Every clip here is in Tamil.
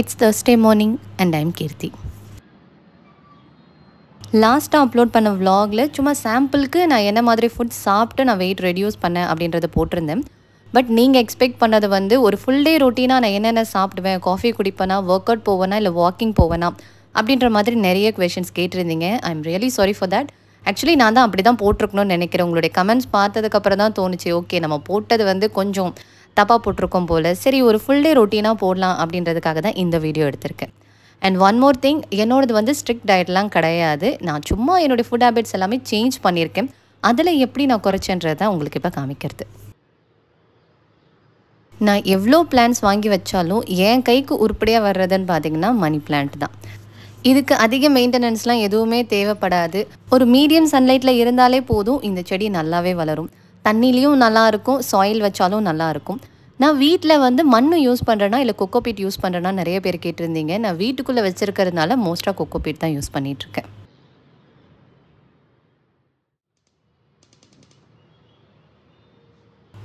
it's Thursday morning and I'm Keerthi லாஸ்ட்டாக அப்லோட் பண்ண விலாகில் சும்மா சாம்பிளுக்கு நான் என்ன மாதிரி ஃபுட் சாப்பிட்டு நான் வெயிட் ரெடியூஸ் பண்ணேன் அப்படின்றத போட்டிருந்தேன் பட் நீங்கள் எக்ஸ்பெக்ட் பண்ணது வந்து ஒரு ஃபுல் டே ரொட்டீனாக நான் என்னென்ன சாப்பிடுவேன் காஃபி குடிப்பேனா ஒர்க் அவுட் போவேனா இல்லை வாக்கிங் போவேனா அப்படின்ற மாதிரி நிறைய கொஷின்ஸ் கேட்டிருந்தீங்க I am really sorry for that actually நான் தான் அப்படி தான் போட்டிருக்கணும்னு நினைக்கிறேன் உங்களுடைய கமெண்ட்ஸ் பார்த்ததுக்கப்புறம் தான் தோணுச்சு ஓகே நம்ம போட்டது வந்து கொஞ்சம் தப்பாக போட்டிருக்கோம் போல் சரி ஒரு ஃபுல் டே ரொட்டீனாக போடலாம் அப்படின்றதுக்காக தான் இந்த வீடியோ எடுத்திருக்கேன் அண்ட் ஒன் மோர் திங் என்னோடது வந்து ஸ்ட்ரிக்ட் டயட்லாம் கிடையாது நான் சும்மா என்னுடைய ஃபுட் ஹேபிட்ஸ் எல்லாமே சேஞ்ச் பண்ணியிருக்கேன் அதில் எப்படி நான் குறைச்சேன்றதை உங்களுக்கு இப்போ காமிக்கிறது நான் எவ்வளோ பிளான்ஸ் வாங்கி வச்சாலும் என் கைக்கு உருப்படியாக வர்றதுன்னு பார்த்தீங்கன்னா மணி பிளான்ட் தான் இதுக்கு அதிக மெயின்டெனன்ஸ்லாம் எதுவுமே தேவைப்படாது ஒரு மீடியம் சன்லைட்டில் இருந்தாலே போதும் இந்த செடி நல்லாவே வளரும் தண்ணிலையும் நல்லாயிருக்கும் சாயில் வச்சாலும் நல்லாயிருக்கும் நான் வீட்டில் வந்து மண் யூஸ் பண்ணுறேன்னா இல்லை கொக்கோபீட் யூஸ் பண்ணுறேன்னா நிறைய பேர் கேட்டிருந்தீங்க நான் வீட்டுக்குள்ளே வச்சுருக்கிறதுனால மோஸ்ட்டாக கொக்கோபீட் தான் யூஸ் பண்ணிகிட்ருக்கேன்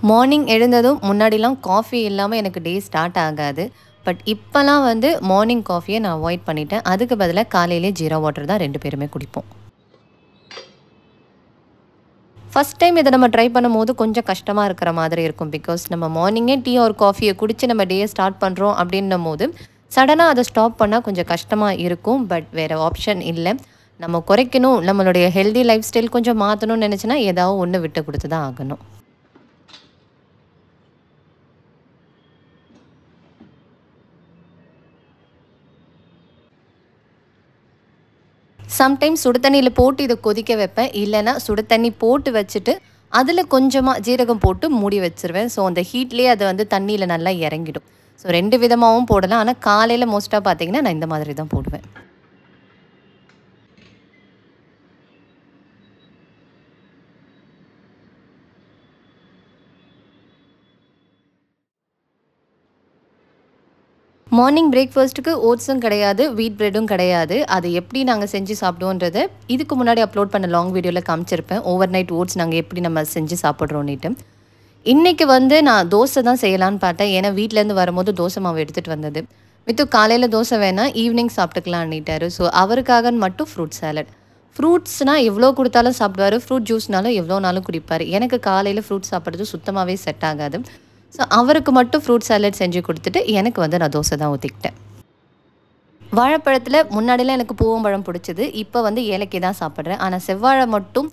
மார்னிங் எழுந்ததும் முன்னாடிலாம் காஃபி இல்லாமல் எனக்கு டே ஸ்டார்ட் ஆகாது பட் இப்போலாம் வந்து மார்னிங் காஃபியை நான் அவாய்ட் பண்ணிட்டேன் அதுக்கு பதிலாக காலையிலே ஜீரா வாட்டர் தான் ரெண்டு பேருமே குடிப்போம் ஃபஸ்ட் டைம் இதை நம்ம ட்ரை பண்ணும் போது கொஞ்சம் கஷ்டமாக இருக்கிற மாதிரி இருக்கும் பிகாஸ் நம்ம மார்னிங்கே டீ ஒரு காஃபியை குடித்து நம்ம டேயை ஸ்டார்ட் பண்ணுறோம் அப்படின்னும் போது சடனாக அதை ஸ்டாப் பண்ணால் கொஞ்சம் கஷ்டமாக இருக்கும் பட் வேறு ஆப்ஷன் இல்லை நம்ம குறைக்கணும் நம்மளுடைய ஹெல்தி லைஃப் ஸ்டைல் கொஞ்சம் மாற்றணும்னு நினச்சின்னா ஏதாவது ஒன்று விட்டு கொடுத்து தான் ஆகணும் சம்டைம்ஸ் சுடு தண்ணியில் போட்டு இதை கொதிக்க வைப்பேன் இல்லைனா சுடு தண்ணி போட்டு வச்சுட்டு அதில் கொஞ்சமாக ஜீரகம் போட்டு மூடி வச்சுருவேன் ஸோ அந்த ஹீட்லேயே அது வந்து தண்ணியில் நல்லா இறங்கிடும் ஸோ ரெண்டு விதமாகவும் போடலாம் ஆனால் காலையில் மோஸ்ட்டாக பார்த்திங்கன்னா நான் இந்த மாதிரி தான் போடுவேன் மார்னிங் பிரேக்ஃபாஸ்ட்டுக்கு ஓட்ஸும் கிடையாது வீட் பிரெட்டும் கிடையாது அது எப்படி நாங்கள் செஞ்சு சாப்பிடுவோன்றது இதுக்கு முன்னாடி அப்லோட் பண்ண லாங் வீடியோவில் காமிச்சிருப்பேன் ஓவர் நைட் ஓட்ஸ் நாங்கள் எப்படி நம்ம செஞ்சு சாப்பிட்றோன்னுட்டு இன்றைக்கி வந்து நான் தோசை தான் செய்யலான்னு பார்த்தேன் ஏன்னா வீட்டிலேருந்து வரும்போது தோசை மாவு எடுத்துகிட்டு வந்தது மித்து காலையில் தோசை வேணால் ஈவினிங் சாப்பிட்டுக்கலான்னுட்டாரு ஸோ அவருக்காக மட்டும் ஃப்ரூட் சாலட் ஃப்ரூட்ஸ்னால் எவ்வளோ கொடுத்தாலும் சாப்பிடுவார் ஃப்ரூட் ஜூஸ்னாலும் எவ்வளோ நாளும் குடிப்பார் எனக்கு காலையில் ஃப்ரூட்ஸ் சாப்பிட்றது சுத்தமாகவே செட் ஆகாது ஸோ அவருக்கு மட்டும் ஃப்ரூட் சாலட் செஞ்சு கொடுத்துட்டு எனக்கு வந்து நான் தோசை தான் ஊற்றிக்கிட்டேன் வாழைப்பழத்தில் முன்னாடிலாம் எனக்கு பூவும் பழம் பிடிச்சது இப்போ வந்து ஏலக்கை தான் சாப்பிட்றேன் ஆனால் செவ்வாழை மட்டும்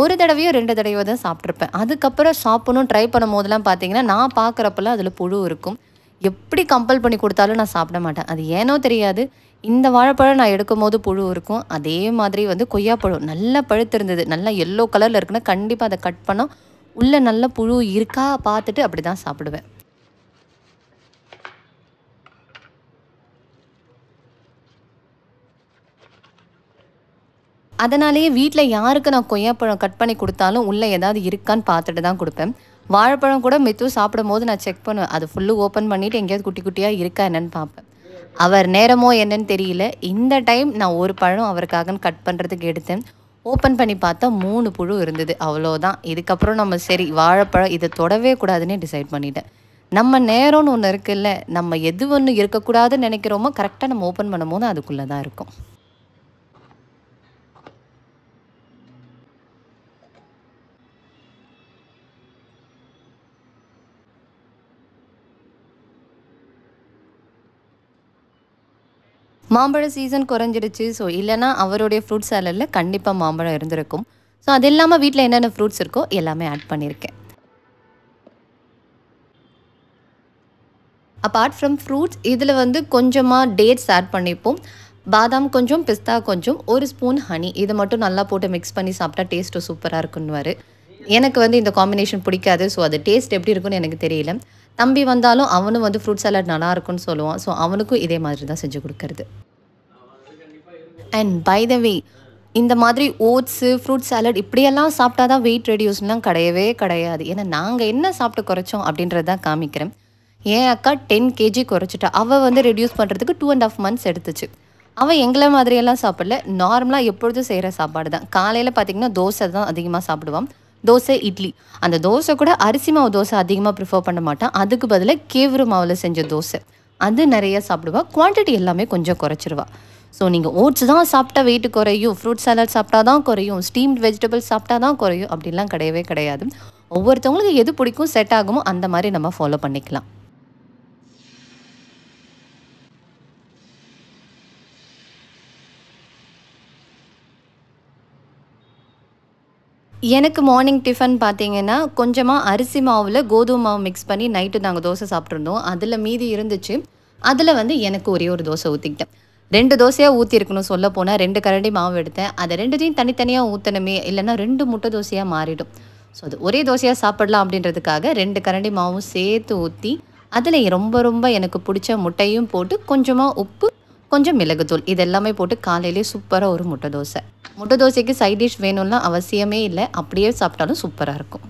ஒரு தடவையோ ரெண்டு தடவையோ தான் சாப்பிட்ருப்பேன் அதுக்கப்புறம் சாப்பிடணும் ட்ரை பண்ணும் போதெல்லாம் பார்த்தீங்கன்னா நான் பார்க்குறப்பெல்லாம் அதில் புழு இருக்கும் எப்படி கம்பல் பண்ணி கொடுத்தாலும் நான் சாப்பிட மாட்டேன் அது ஏனோ தெரியாது இந்த வாழைப்பழம் நான் எடுக்கும் போது புழு இருக்கும் அதே மாதிரி வந்து கொய்யாப்பழம் நல்லா பழுத்திருந்தது நல்லா எல்லோ கலரில் இருக்குன்னா கண்டிப்பாக அதை கட் பண்ணால் உள்ளே நல்ல புழு இருக்கா பார்த்துட்டு அப்படி தான் சாப்பிடுவேன் அதனாலேயே வீட்டில் யாருக்கு நான் கொய்யாப்பழம் கட் பண்ணி கொடுத்தாலும் உள்ளே ஏதாவது இருக்கான்னு பார்த்துட்டு தான் கொடுப்பேன் வாழைப்பழம் கூட மெத்து சாப்பிடும் போது நான் செக் பண்ணுவேன் அது ஃபுல்லு ஓப்பன் பண்ணிவிட்டு எங்கேயாவது குட்டி குட்டியாக இருக்கா என்னன்னு பார்ப்பேன் அவர் நேரமோ என்னன்னு தெரியல இந்த டைம் நான் ஒரு பழம் அவருக்காகன்னு கட் பண்ணுறதுக்கு எடுத்தேன் ஓப்பன் பண்ணி பார்த்தா மூணு புழு இருந்தது அவ்வளோதான் இதுக்கப்புறம் நம்ம சரி வாழைப்பழம் இதை தொடவே கூடாதுன்னு டிசைட் பண்ணிட்டேன் நம்ம நேரம்னு ஒன்று இருக்குல்ல நம்ம எது ஒன்று இருக்கக்கூடாதுன்னு நினைக்கிறோமோ கரெக்டாக நம்ம ஓப்பன் பண்ணும் போது அதுக்குள்ளே தான் இருக்கும் மாம்பழ சீசன் குறைஞ்சிடுச்சு ஸோ இல்லைனா அவருடைய ஃப்ரூட் சேலரில் கண்டிப்பாக மாம்பழம் இருந்திருக்கும் ஸோ அது இல்லாமல் வீட்டில் என்னென்ன ஃப்ரூட்ஸ் இருக்கோ எல்லாமே ஆட் பண்ணியிருக்கேன் அப்பார்ட் ஃப்ரம் ஃப்ரூட்ஸ் இதில் வந்து கொஞ்சமாக டேட்ஸ் ஆட் பண்ணிப்போம் பாதாம் கொஞ்சம் பிஸ்தா கொஞ்சம் ஒரு ஸ்பூன் ஹனி இதை மட்டும் நல்லா போட்டு மிக்ஸ் பண்ணி சாப்பிட்டா டேஸ்ட்டு சூப்பராக இருக்குன்னு எனக்கு வந்து இந்த காம்பினேஷன் பிடிக்காது ஸோ அது டேஸ்ட் எப்படி இருக்குன்னு எனக்கு தெரியல தம்பி வந்தாலும் அவனும் வந்து ஃப்ரூட் சாலட் நல்லா இருக்கும்னு சொல்லுவான் ஸோ அவனுக்கும் இதே மாதிரி தான் செஞ்சு கொடுக்கறது அண்ட் பை த வே இந்த மாதிரி ஓட்ஸு ஃப்ரூட் சாலட் இப்படியெல்லாம் சாப்பிட்டா தான் வெயிட் ரெடியூஸ்லாம் கிடையவே கிடையாது ஏன்னா நாங்கள் என்ன சாப்பிட்டு குறைச்சோம் அப்படின்றது தான் காமிக்கிறேன் என் அக்கா டென் கேஜி குறைச்சிட்டா அவள் வந்து ரெடியூஸ் பண்ணுறதுக்கு டூ அண்ட் ஆஃப் மந்த்ஸ் எடுத்துச்சு அவள் எங்களை மாதிரியெல்லாம் சாப்பிடல நார்மலாக எப்பொழுதும் செய்கிற சாப்பாடு தான் காலையில் பார்த்திங்கன்னா தோசை தான் அதிகமாக சாப்பிடுவான் தோசை இட்லி அந்த தோசை கூட அரிசி மாவு தோசை அதிகமாக ப்ரிஃபர் பண்ண மாட்டான் அதுக்கு பதிலாக கேவரு மாவில் செஞ்ச தோசை அது நிறைய சாப்பிடுவா குவான்டிட்டி எல்லாமே கொஞ்சம் குறைச்சிருவா ஸோ நீங்கள் ஓட்ஸ் தான் சாப்பிட்டா வெயிட் குறையும் ஃப்ரூட் சாலட் சாப்பிட்டா தான் குறையும் ஸ்டீம்டு வெஜிடபிள்ஸ் சாப்பிட்டா தான் குறையும் அப்படிலாம் கிடையவே கிடையாது ஒவ்வொருத்தவங்களுக்கு எது பிடிக்கும் செட் ஆகுமோ அந்த மாதிரி நம்ம ஃபாலோ பண்ணிக்கலாம் எனக்கு மார்னிங் டிஃபன் பார்த்தீங்கன்னா கொஞ்சமாக அரிசி மாவில் கோதுமை மாவு மிக்ஸ் பண்ணி நைட்டு நாங்கள் தோசை சாப்பிட்ருந்தோம் அதில் மீதி இருந்துச்சு அதில் வந்து எனக்கு ஒரே ஒரு தோசை ஊற்றிக்கிட்டேன் ரெண்டு தோசையாக ஊற்றிருக்கணும் சொல்ல போனால் ரெண்டு கரண்டி மாவு எடுத்தேன் அதை ரெண்டுத்தையும் தனித்தனியாக ஊற்றணுமே இல்லைன்னா ரெண்டு முட்டை தோசையாக மாறிடும் ஸோ அது ஒரே தோசையாக சாப்பிடலாம் அப்படின்றதுக்காக ரெண்டு கரண்டி மாவும் சேர்த்து ஊற்றி அதில் ரொம்ப ரொம்ப எனக்கு பிடிச்ச முட்டையும் போட்டு கொஞ்சமாக உப்பு கொஞ்சம் மிளகுத்தூள் இது எல்லாமே போட்டு காலையிலேயே சூப்பராக ஒரு முட்டை தோசை முட்டை தோசைக்கு சைட் டிஷ் வேணும்னா அவசியமே இல்லை அப்படியே சாப்பிட்டாலும் சூப்பராக இருக்கும்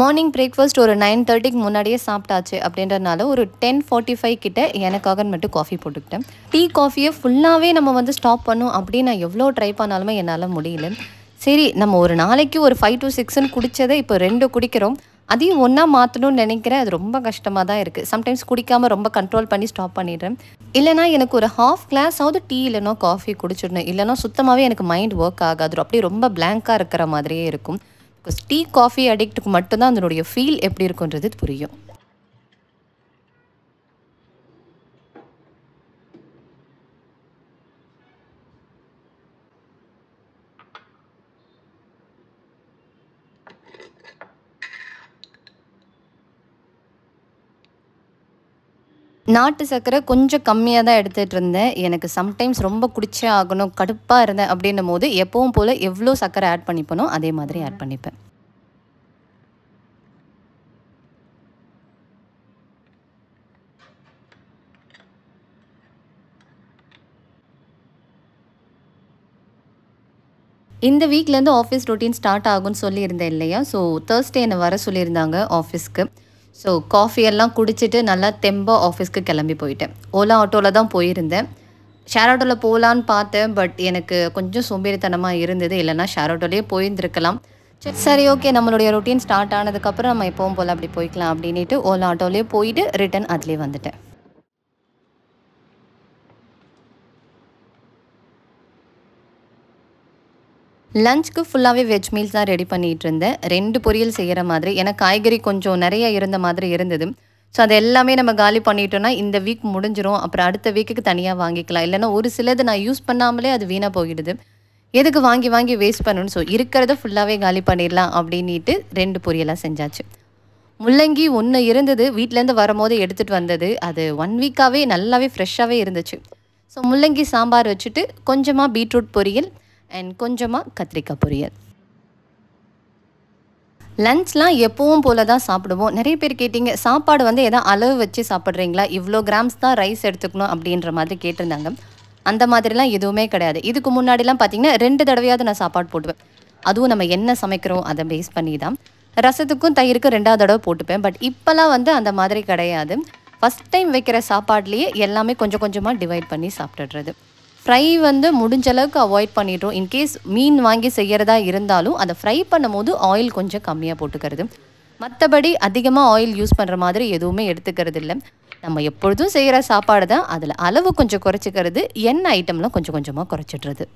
மார்னிங் பிரேக்ஃபாஸ்ட் ஒரு நைன் தேர்ட்டிக்கு முன்னாடியே சாப்பிட்டாச்சு அப்படின்றனால ஒரு டென் ஃபார்ட்டி ஃபைவ் கிட்ட எனக்காக மட்டும் காஃபி போட்டுக்கிட்டேன் டீ காஃபியை ஃபுல்லாகவே நம்ம வந்து ஸ்டாப் பண்ணும் அப்படின்னு நான் எவ்வளோ ட்ரை பண்ணாலுமே என்னால் முடியல சரி நம்ம ஒரு நாளைக்கு ஒரு ஃபைவ் டு சிக்ஸ்ன்னு குடித்ததை இப்போ ரெண்டு குடிக்கிறோம் அதையும் ஒன்றா மாற்றணும்னு நினைக்கிறேன் அது ரொம்ப கஷ்டமாக தான் இருக்குது சம்டைம்ஸ் குடிக்காமல் ரொம்ப கண்ட்ரோல் பண்ணி ஸ்டாப் பண்ணிடுறேன் இல்லைனா எனக்கு ஒரு ஹாஃப் கிளாஸாவது டீ இல்லைனா காஃபி குடிச்சிடணும் இல்லைனா சுத்தமாகவே எனக்கு மைண்ட் ஒர்க் ஆகாது அப்படியே ரொம்ப பிளாங்காக இருக்கிற மாதிரியே இருக்கும் டீ காஃபி அடிக்ட்டுக்கு மட்டும்தான் அதனுடைய ஃபீல் எப்படி இருக்குன்றது புரியும் நாட்டு சர்க்கரை கொஞ்சம் கம்மியாக தான் எடுத்துகிட்டு இருந்தேன் எனக்கு சம்டைம்ஸ் ரொம்ப குடிச்சே ஆகணும் கடுப்பாக இருந்தேன் அப்படின்னும் போது எப்பவும் போல் எவ்வளோ சர்க்கரை ஆட் பண்ணிப்பனோ அதே மாதிரி ஆட் பண்ணிப்பேன் இந்த வீக்லேருந்து ஆஃபீஸ் ரொட்டீன் ஸ்டார்ட் ஆகும்னு சொல்லியிருந்தேன் இல்லையா ஸோ தேர்ஸ்டே என்னை வர சொல்லியிருந்தாங்க ஆஃபீஸ்க்கு ஸோ காஃபியெல்லாம் குடிச்சிட்டு நல்லா தெம்பாக ஆஃபீஸ்க்கு கிளம்பி போயிட்டேன் ஓலா ஆட்டோவில் தான் போயிருந்தேன் ஷேர் ஆட்டோவில் போகலான்னு பார்த்தேன் பட் எனக்கு கொஞ்சம் சோம்பேறித்தனமாக இருந்தது இல்லைன்னா ஷேர் ஆட்டோலேயே போயிருந்துருக்கலாம் சரி ஓகே நம்மளுடைய ரொட்டீன் ஸ்டார்ட் ஆனதுக்கப்புறம் நம்ம எப்போவும் போல் அப்படி போய்க்கலாம் அப்படின்ட்டு ஓலா ஆட்டோலேயே போயிட்டு ரிட்டன் அதுலேயே வந்துட்டேன் லஞ்சுக்கு ஃபுல்லாகவே வெஜ் மீல்ஸ் தான் ரெடி பண்ணிகிட்டு இருந்தேன் ரெண்டு பொரியல் செய்கிற மாதிரி ஏன்னா காய்கறி கொஞ்சம் நிறைய இருந்த மாதிரி இருந்தது ஸோ அது எல்லாமே நம்ம காலி பண்ணிட்டோன்னா இந்த வீக் முடிஞ்சிடும் அப்புறம் அடுத்த வீக்குக்கு தனியாக வாங்கிக்கலாம் இல்லைனா ஒரு சிலது நான் யூஸ் பண்ணாமலே அது வீணாக போயிடுது எதுக்கு வாங்கி வாங்கி வேஸ்ட் பண்ணணும் ஸோ இருக்கிறத ஃபுல்லாகவே காலி பண்ணிடலாம் அப்படின்ட்டு ரெண்டு பொரியலாக செஞ்சாச்சு முள்ளங்கி ஒன்று இருந்தது வீட்டிலேருந்து வரும்போது எடுத்துகிட்டு வந்தது அது ஒன் வீக்காகவே நல்லாவே ஃப்ரெஷ்ஷாகவே இருந்துச்சு ஸோ முள்ளங்கி சாம்பார் வச்சுட்டு கொஞ்சமாக பீட்ரூட் பொரியல் அண்ட் கொஞ்சமாக கத்திரிக்காய் பொரியல் லன்ச்லாம் எப்பவும் போல தான் சாப்பிடுவோம் நிறைய பேர் கேட்டிங்க சாப்பாடு வந்து எதாவது அளவு வச்சு சாப்பிட்றீங்களா இவ்வளோ கிராம்ஸ் தான் ரைஸ் எடுத்துக்கணும் அப்படின்ற மாதிரி கேட்டிருந்தாங்க அந்த மாதிரிலாம் எதுவுமே கிடையாது இதுக்கு முன்னாடிலாம் பார்த்திங்கன்னா ரெண்டு தடவையாவது நான் சாப்பாடு போட்டுவேன் அதுவும் நம்ம என்ன சமைக்கிறோம் அதை பேஸ் பண்ணி தான் ரசத்துக்கும் தயிருக்கும் ரெண்டாவது தடவை போட்டுப்பேன் பட் இப்போலாம் வந்து அந்த மாதிரி கிடையாது ஃபஸ்ட் டைம் வைக்கிற சாப்பாட்லேயே எல்லாமே கொஞ்சம் கொஞ்சமாக டிவைட் பண்ணி சாப்பிட்டுடுறது ஃப்ரை வந்து முடிஞ்ச அளவுக்கு அவாய்ட் பண்ணிடுறோம் இன்கேஸ் மீன் வாங்கி செய்கிறதா இருந்தாலும் அதை ஃப்ரை பண்ணும் போது ஆயில் கொஞ்சம் கம்மியாக போட்டுக்கிறது மற்றபடி அதிகமாக ஆயில் யூஸ் பண்ணுற மாதிரி எதுவுமே எடுத்துக்கிறது இல்லை நம்ம எப்பொழுதும் செய்கிற சாப்பாடு தான் அதில் அளவு கொஞ்சம் குறைச்சிக்கிறது எண்ணெய் ஐட்டம்லாம் கொஞ்சம் கொஞ்சமாக குறைச்சிடுறது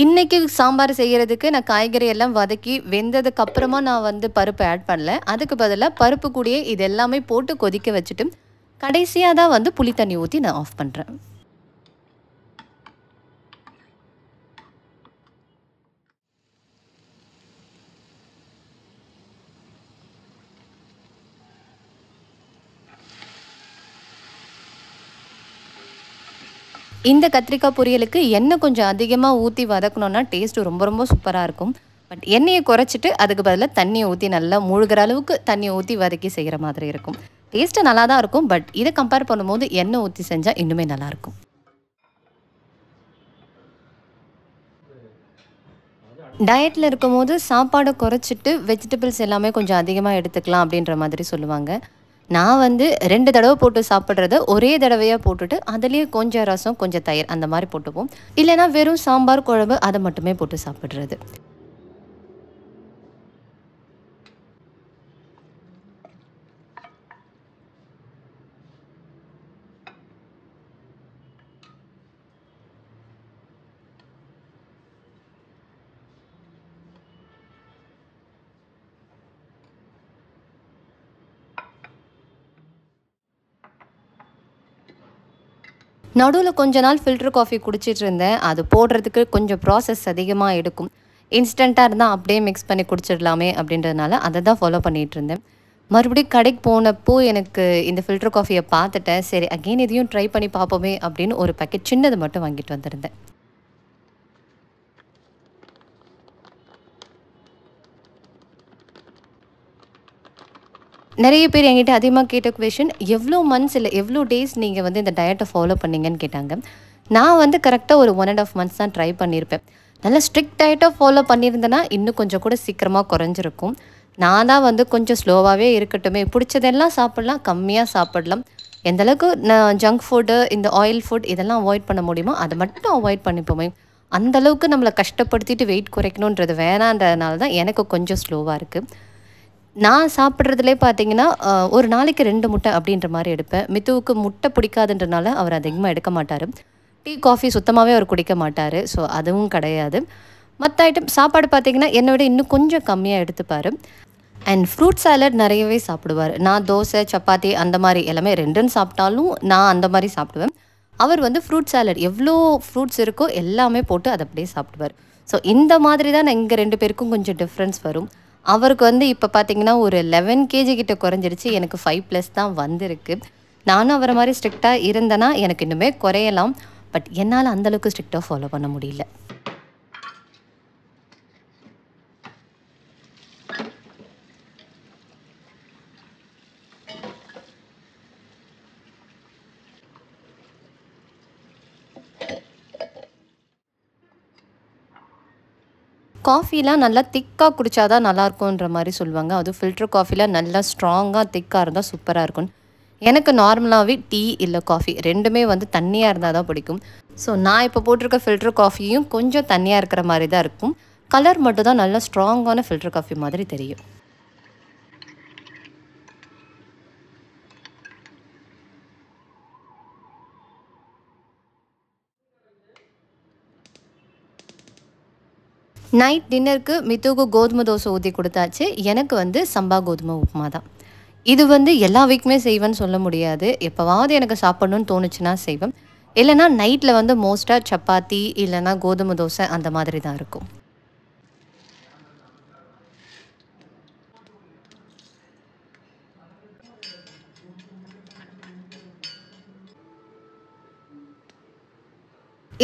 இன்றைக்கி சாம்பார் செய்கிறதுக்கு நான் காய்கறி எல்லாம் வதக்கி வெந்ததுக்கு அப்புறமா நான் வந்து பருப்பு ஆட் பண்ணல அதுக்கு பதிலாக பருப்பு கூடயே இது எல்லாமே போட்டு கொதிக்க வச்சுட்டு கடைசியாக தான் வந்து புளி தண்ணி ஊற்றி நான் ஆஃப் பண்ணுறேன் இந்த கத்திரிக்காய் பொரியலுக்கு எண்ணெய் கொஞ்சம் அதிகமாக ஊற்றி வதக்கணுன்னா டேஸ்ட்டு ரொம்ப ரொம்ப சூப்பராக இருக்கும் பட் எண்ணெயை குறைச்சிட்டு அதுக்கு பதிலாக தண்ணியை ஊற்றி நல்லா மூழ்கிற அளவுக்கு தண்ணியை ஊற்றி வதக்கி செய்கிற மாதிரி இருக்கும் டேஸ்ட்டு நல்லா தான் இருக்கும் பட் இதை கம்பேர் பண்ணும்போது எண்ணெய் ஊற்றி செஞ்சால் இன்னுமே நல்லாயிருக்கும் டயட்டில் இருக்கும்போது சாப்பாடை குறைச்சிட்டு வெஜிடபிள்ஸ் எல்லாமே கொஞ்சம் அதிகமாக எடுத்துக்கலாம் அப்படின்ற மாதிரி சொல்லுவாங்க நான் வந்து ரெண்டு தடவை போட்டு சாப்பிட்றத ஒரே தடவையாக போட்டுட்டு அதுலேயே கொஞ்சம் ரசம் கொஞ்சம் தயிர் அந்த மாதிரி போட்டுப்போம் இல்லைனா வெறும் சாம்பார் குழம்பு அதை மட்டுமே போட்டு சாப்பிட்றது நடுவில் கொஞ்ச நாள் ஃபில்டர் காஃபி குடிச்சிட்டு இருந்தேன் அது போடுறதுக்கு கொஞ்சம் ப்ராசஸ் அதிகமாக எடுக்கும் இன்ஸ்டண்ட்டாக இருந்தால் அப்படியே மிக்ஸ் பண்ணி குடிச்சிடலாமே அப்படின்றதுனால அதை தான் ஃபாலோ பண்ணிகிட்டு இருந்தேன் மறுபடியும் கடைக்கு போனப்போ எனக்கு இந்த ஃபில்டர் காஃபியை பார்த்துட்டேன் சரி அகெயின் இதையும் ட்ரை பண்ணி பார்ப்போமே அப்படின்னு ஒரு பேக்கெட் சின்னது மட்டும் வாங்கிட்டு வந்திருந்தேன் நிறைய பேர் என்கிட்ட அதிகமாக கேட்ட கொஷின் எவ்வளோ மந்த்ஸ் இல்லை எவ்வளோ டேஸ் நீங்கள் வந்து இந்த டயட்டை ஃபாலோ பண்ணீங்கன்னு கேட்டாங்க நான் வந்து கரெக்டாக ஒரு ஒன் அண்ட் ஆஃப் மந்த்ஸ் தான் ட்ரை பண்ணியிருப்பேன் நல்லா ஸ்ட்ரிக்ட் டயட்டாக ஃபாலோ பண்ணியிருந்தேன்னா இன்னும் கொஞ்சம் கூட சீக்கிரமாக குறைஞ்சிருக்கும் நான் தான் வந்து கொஞ்சம் ஸ்லோவாகவே இருக்கட்டும் பிடிச்சதெல்லாம் சாப்பிட்லாம் கம்மியாக சாப்பிடலாம் எந்தளவுக்கு நான் ஜங்க் ஃபுட்டு இந்த ஆயில் ஃபுட் இதெல்லாம் அவாய்ட் பண்ண முடியுமோ அதை மட்டும் அவாய்ட் பண்ணிப்போமே அந்தளவுக்கு நம்மளை கஷ்டப்படுத்திட்டு வெயிட் குறைக்கணுன்றது வேணான்றதுனால தான் எனக்கு கொஞ்சம் ஸ்லோவாக இருக்குது நான் சாப்பிட்றதுலே பார்த்தீங்கன்னா ஒரு நாளைக்கு ரெண்டு முட்டை அப்படின்ற மாதிரி எடுப்பேன் மித்துவுக்கு முட்டை பிடிக்காதுன்றனால அவர் அதிகமாக எடுக்க மாட்டார் டீ காஃபி சுத்தமாகவே அவர் குடிக்க மாட்டார் ஸோ அதுவும் கிடையாது மற்ற ஐட்டம் சாப்பாடு பார்த்தீங்கன்னா என்னை விட இன்னும் கொஞ்சம் கம்மியாக எடுத்துப்பார் அண்ட் ஃப்ரூட் சாலட் நிறையவே சாப்பிடுவார் நான் தோசை சப்பாத்தி அந்த மாதிரி எல்லாமே ரெண்டுன்னு சாப்பிட்டாலும் நான் அந்த மாதிரி சாப்பிடுவேன் அவர் வந்து ஃப்ரூட் சாலட் எவ்வளோ ஃப்ரூட்ஸ் இருக்கோ எல்லாமே போட்டு அதை அப்படியே சாப்பிடுவார் ஸோ இந்த மாதிரி தான் எங்கள் ரெண்டு பேருக்கும் கொஞ்சம் டிஃப்ரென்ஸ் வரும் அவருக்கு வந்து இப்போ பார்த்தீங்கன்னா ஒரு லெவன் கேஜி கிட்ட குறைஞ்சிருச்சு எனக்கு ஃபைவ் ப்ளஸ் தான் வந்திருக்கு நானும் அவரை மாதிரி ஸ்ட்ரிக்டாக இருந்தேன்னா எனக்கு இன்னுமே குறையலாம் பட் என்னால் அந்தளவுக்கு ஸ்ட்ரிக்டாக ஃபாலோ பண்ண முடியல காஃபிலாம் நல்லா திக்காக குடித்தா தான் நல்லாயிருக்குன்ற மாதிரி சொல்லுவாங்க அதுவும் ஃபில்ட்ரு காஃபிலாம் நல்லா ஸ்ட்ராங்காக திக்காக இருந்தால் சூப்பராக இருக்கும் எனக்கு நார்மலாகவே டீ இல்லை காஃபி ரெண்டுமே வந்து தண்ணியாக இருந்தால் தான் பிடிக்கும் ஸோ நான் இப்போ போட்டிருக்க ஃபில்ட்ரு காஃபியும் கொஞ்சம் தண்ணியாக இருக்கிற மாதிரி தான் இருக்கும் கலர் மட்டும் தான் நல்லா ஸ்ட்ராங்கான ஃபில்ட்ரு காஃபி மாதிரி தெரியும் நைட் டின்னருக்கு மித்துவுக்கு கோதுமை தோசை ஊற்றி கொடுத்தாச்சு எனக்கு வந்து சம்பா கோதுமை உப்புமா தான் இது வந்து எல்லா வீக்குமே செய்வேன்னு சொல்ல முடியாது எப்போவாவது எனக்கு சாப்பிடணும்னு தோணுச்சுன்னா செய்வேன் இல்லைனா நைட்டில் வந்து மோஸ்ட்டாக சப்பாத்தி இல்லைனா கோதுமை தோசை அந்த மாதிரி தான் இருக்கும்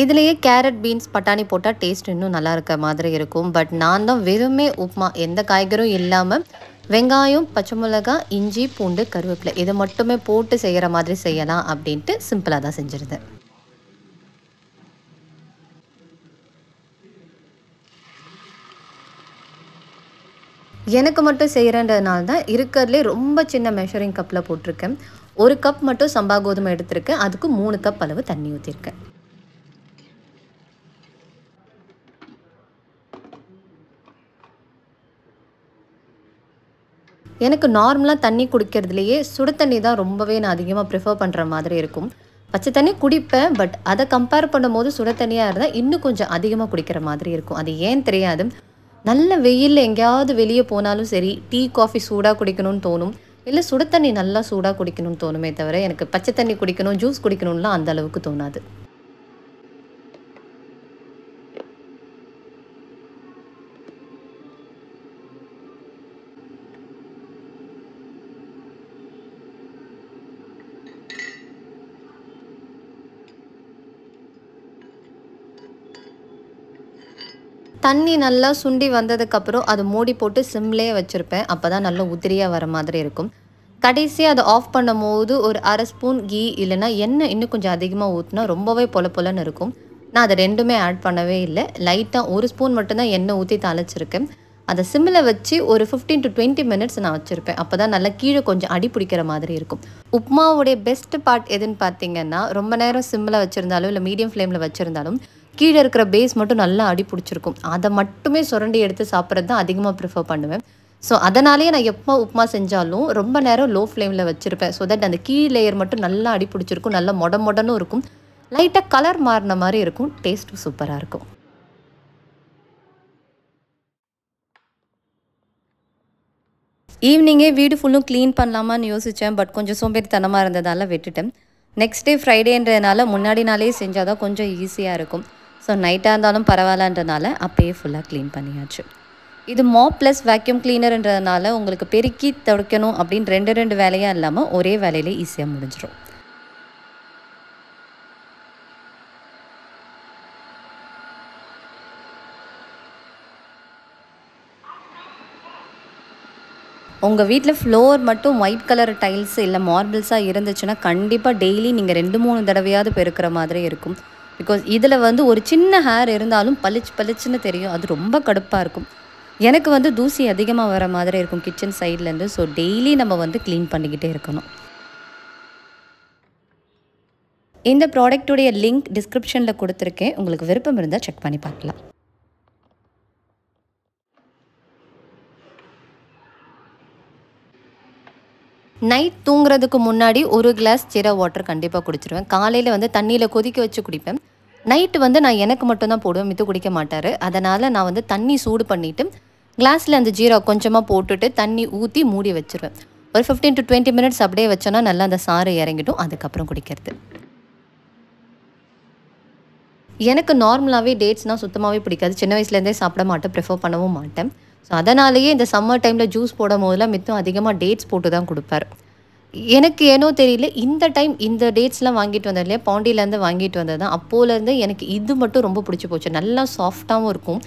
இதுலேயே கேரட் பீன்ஸ் பட்டாணி போட்டால் டேஸ்ட் இன்னும் நல்லா இருக்க மாதிரி இருக்கும் பட் நான் தான் வெறுமே உப்புமா எந்த காய்கறும் இல்லாமல் வெங்காயம் பச்சை மிளகா இஞ்சி பூண்டு கருவேப்பிலை இதை மட்டுமே போட்டு செய்கிற மாதிரி செய்யலாம் அப்படின்ட்டு சிம்பிளாக தான் செஞ்சுருந்தேன் எனக்கு மட்டும் செய்கிறேன்றதுனால தான் இருக்கிறதுலே ரொம்ப சின்ன மெஷரிங் கப்பில் போட்டிருக்கேன் ஒரு கப் மட்டும் சம்பா கோதுமை எடுத்திருக்கேன் அதுக்கு மூணு கப் அளவு தண்ணி ஊற்றிருக்கேன் எனக்கு நார்மலாக தண்ணி குடிக்கிறதுலையே சுடு தண்ணி தான் ரொம்பவே நான் அதிகமாக ப்ரிஃபர் பண்ணுற மாதிரி இருக்கும் பச்சை தண்ணி குடிப்பேன் பட் அதை கம்பேர் பண்ணும்போது சுட தண்ணியாக இருந்தால் இன்னும் கொஞ்சம் அதிகமாக குடிக்கிற மாதிரி இருக்கும் அது ஏன் தெரியாது நல்ல வெயிலில் எங்கேயாவது வெளியே போனாலும் சரி டீ காஃபி சூடாக குடிக்கணும்னு தோணும் இல்லை சுடு தண்ணி நல்லா சூடாக குடிக்கணும்னு தோணுமே தவிர எனக்கு பச்சை தண்ணி குடிக்கணும் ஜூஸ் குடிக்கணும்லாம் அந்த அளவுக்கு தோணாது தண்ணி நல்லா சுண்டி வந்ததுக்கப்புறம் அதை மூடி போட்டு சிம்லேயே வச்சுருப்பேன் அப்போ தான் நல்லா உதிரியாக வர மாதிரி இருக்கும் கடைசியாக அதை ஆஃப் பண்ணும் போது ஒரு அரை ஸ்பூன் கீ இல்லைனா எண்ணெய் இன்னும் கொஞ்சம் அதிகமாக ஊற்றினா ரொம்பவே பொல பொலன்னு இருக்கும் நான் அதை ரெண்டுமே ஆட் பண்ணவே இல்லை லைட்டாக ஒரு ஸ்பூன் மட்டும்தான் எண்ணெய் ஊற்றி தாளிச்சிருக்கேன் அதை சிம்மில் வச்சு ஒரு ஃபிஃப்டீன் டு டுவெண்ட்டி மினிட்ஸ் நான் வச்சுருப்பேன் அப்போ தான் நல்லா கீழே கொஞ்சம் அடி பிடிக்கிற மாதிரி இருக்கும் உப்மாவுடைய பெஸ்ட் பார்ட் எதுன்னு பார்த்தீங்கன்னா ரொம்ப நேரம் சிம்மில் வச்சுருந்தாலும் இல்லை மீடியம் ஃப்ளேமில் வச்சுருந்தாலும் கீழே இருக்கிற பேஸ் மட்டும் நல்லா அடி பிடிச்சிருக்கும் அதை மட்டுமே சுரண்டி எடுத்து சாப்பிட்றது தான் அதிகமாக ப்ரிஃபர் பண்ணுவேன் ஸோ அதனாலேயே நான் எப்போ உப்புமா செஞ்சாலும் ரொம்ப நேரம் லோ ஃப்ளேமில் வச்சுருப்பேன் ஸோ தட் அந்த கீழ் லேயர் மட்டும் நல்லா அடி பிடிச்சிருக்கும் நல்லா மொட மொடனும் இருக்கும் லைட்டாக கலர் மாறின மாதிரி இருக்கும் டேஸ்ட்டும் சூப்பராக இருக்கும் ஈவினிங்கே வீடு ஃபுல்லும் க்ளீன் பண்ணலாமான்னு யோசித்தேன் பட் கொஞ்சம் சோம்பேறித்தனமாக இருந்ததால் விட்டுட்டேன் நெக்ஸ்ட் டே ஃப்ரைடேன்றதுனால முன்னாடி நாளே செஞ்சால் தான் கொஞ்சம் ஈஸியாக இருக்கும் ஸோ நைட்டாக இருந்தாலும் பரவாயில்லன்றனால அப்பயே ஃபுல்லாக க்ளீன் பண்ணியாச்சு இது மாப் ப்ளஸ் வேக்யூம் கிளீனர்ன்றதுனால உங்களுக்கு பெருக்கி துடைக்கணும் அப்படின்னு ரெண்டு ரெண்டு வேலையாக இல்லாமல் ஒரே வேலையிலே ஈஸியாக முடிஞ்சிடும் உங்கள் வீட்டில் ஃப்ளோர் மட்டும் ஒயிட் கலர் டைல்ஸ் இல்லை மார்பிள்ஸாக இருந்துச்சுன்னா கண்டிப்பாக டெய்லி நீங்கள் ரெண்டு மூணு தடவையாவது பெருக்கிற மாதிரி இருக்கும் பிகாஸ் இதில் வந்து ஒரு சின்ன ஹேர் இருந்தாலும் பளிச்சு பளிச்சுன்னு தெரியும் அது ரொம்ப கடுப்பாக இருக்கும் எனக்கு வந்து தூசி அதிகமாக வர மாதிரி இருக்கும் கிச்சன் சைட்லேருந்து ஸோ டெய்லி நம்ம வந்து க்ளீன் பண்ணிக்கிட்டே இருக்கணும் இந்த ப்ராடக்ட்டுடைய லிங்க் டிஸ்கிரிப்ஷனில் கொடுத்துருக்கேன் உங்களுக்கு விருப்பம் இருந்தால் செக் பண்ணி பார்க்கலாம் நைட் தூங்குறதுக்கு முன்னாடி ஒரு கிளாஸ் சிர வாட்டர் கண்டிப்பாக குடிச்சிருவேன் காலையில் வந்து தண்ணியில் கொதிக்க வச்சு குடிப்பேன் நைட்டு வந்து நான் எனக்கு மட்டும்தான் போடுவேன் மித்து குடிக்க மாட்டார் அதனால் நான் வந்து தண்ணி சூடு பண்ணிவிட்டு கிளாஸில் அந்த ஜீரா கொஞ்சமாக போட்டுட்டு தண்ணி ஊற்றி மூடி வச்சுருவேன் ஒரு ஃபிஃப்டீன் டு டுவெண்ட்டி மினிட்ஸ் அப்படியே வச்சோன்னா நல்லா அந்த சாறு இறங்கிட்டும் அதுக்கப்புறம் குடிக்கிறது எனக்கு நார்மலாகவே டேட்ஸ்னால் சுத்தமாகவே பிடிக்காது சின்ன வயசுலேருந்தே சாப்பிட மாட்டேன் ப்ரிஃபர் பண்ணவும் மாட்டேன் ஸோ அதனாலேயே இந்த சம்மர் டைமில் ஜூஸ் போடும் போதெல்லாம் மித்தம் அதிகமாக டேட்ஸ் போட்டு தான் கொடுப்பார் எனக்கு ஏனோ தெரியல இந்த டைம் இந்த டேட்ஸ்லாம் வாங்கிட்டு வந்தது இல்லையா பாண்டியிலேருந்து வாங்கிட்டு வந்தது தான் அப்போலேருந்து எனக்கு இது மட்டும் ரொம்ப பிடிச்சி போச்சு நல்லா சாஃப்டாகவும் இருக்கும்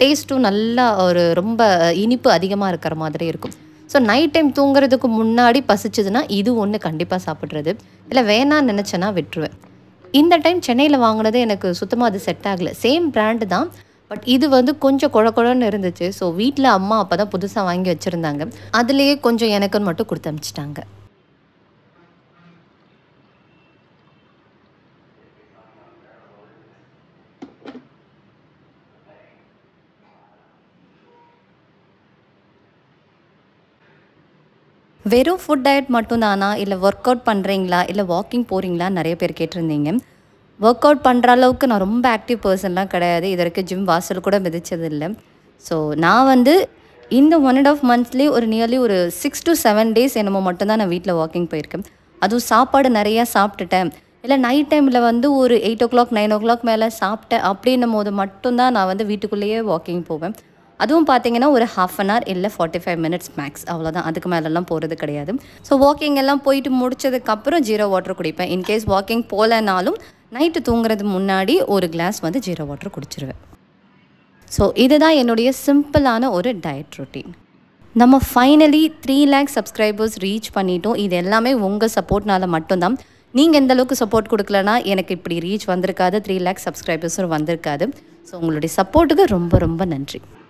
டேஸ்ட்டும் நல்லா ஒரு ரொம்ப இனிப்பு அதிகமாக இருக்கிற மாதிரி இருக்கும் ஸோ நைட் டைம் தூங்குறதுக்கு முன்னாடி பசிச்சதுன்னா இது ஒன்று கண்டிப்பாக சாப்பிட்றது இல்லை வேணான்னு நினச்சேன்னா விட்டுருவேன் இந்த டைம் சென்னையில் வாங்கினது எனக்கு சுத்தமாக அது செட் ஆகலை சேம் பிராண்டு தான் பட் இது வந்து கொஞ்சம் கொழ குழன்னு இருந்துச்சு ஸோ வீட்டில் அம்மா அப்போ தான் புதுசாக வாங்கி வச்சுருந்தாங்க அதுலேயே கொஞ்சம் எனக்குன்னு மட்டும் கொடுத்து அமிச்சிட்டாங்க வெறும் ஃபுட் டயட் மட்டும்தானா இல்லை ஒர்க் அவுட் பண்ணுறீங்களா இல்லை வாக்கிங் போகிறீங்களா நிறைய பேர் கேட்டிருந்தீங்க ஒர்க் அவுட் பண்ணுற அளவுக்கு நான் ரொம்ப ஆக்டிவ் பர்சன்லாம் கிடையாது இது வரைக்கும் ஜிம் வாசல் கூட இல்லை ஸோ நான் வந்து இந்த ஒன் அண்ட் ஆஃப் மந்த்ஸ்லேயே ஒரு நியர்லி ஒரு சிக்ஸ் டு செவன் டேஸ் என்னமோ மட்டும்தான் நான் வீட்டில் வாக்கிங் போயிருக்கேன் அதுவும் சாப்பாடு நிறையா சாப்பிட்டுட்டேன் இல்லை நைட் டைமில் வந்து ஒரு eight o'clock nine o'clock மேலே சாப்பிட்டேன் அப்படின்னும் போது மட்டும்தான் நான் வந்து வீட்டுக்குள்ளேயே வாக்கிங் போவேன் அதுவும் பார்த்தீங்கன்னா ஒரு ஹாஃப் அன் ஹவர் இல்லை ஃபார்ட்டி ஃபைவ் மினிட்ஸ் மேக்ஸ் அவ்வளோதான் அதுக்கு மேலெல்லாம் போகிறது கிடையாது ஸோ வாக்கிங் எல்லாம் போயிட்டு முடிச்சதுக்கப்புறம் ஜீரோ வாட்டர் குடிப்பேன் இன்கேஸ் வாக்கிங் போகலனாலும் நைட்டு தூங்குறது முன்னாடி ஒரு கிளாஸ் வந்து ஜீரோ வாட்டர் குடிச்சிருவேன் ஸோ இதுதான் என்னுடைய சிம்பிளான ஒரு டயட் ரொட்டீன் நம்ம finally three lakh subscribers reach பண்ணிட்டோம் இது எல்லாமே உங்கள் சப்போர்ட்னால மட்டும்தான் நீங்கள் எந்த அளவுக்கு சப்போர்ட் கொடுக்கலனா எனக்கு இப்படி ரீச் வந்திருக்காது த்ரீ லேக் சப்ஸ்கிரைபர்ஸும் வந்திருக்காது ஸோ உங்களுடைய சப்போர்ட்டுக்கு ரொம்ப ரொம்ப நன்றி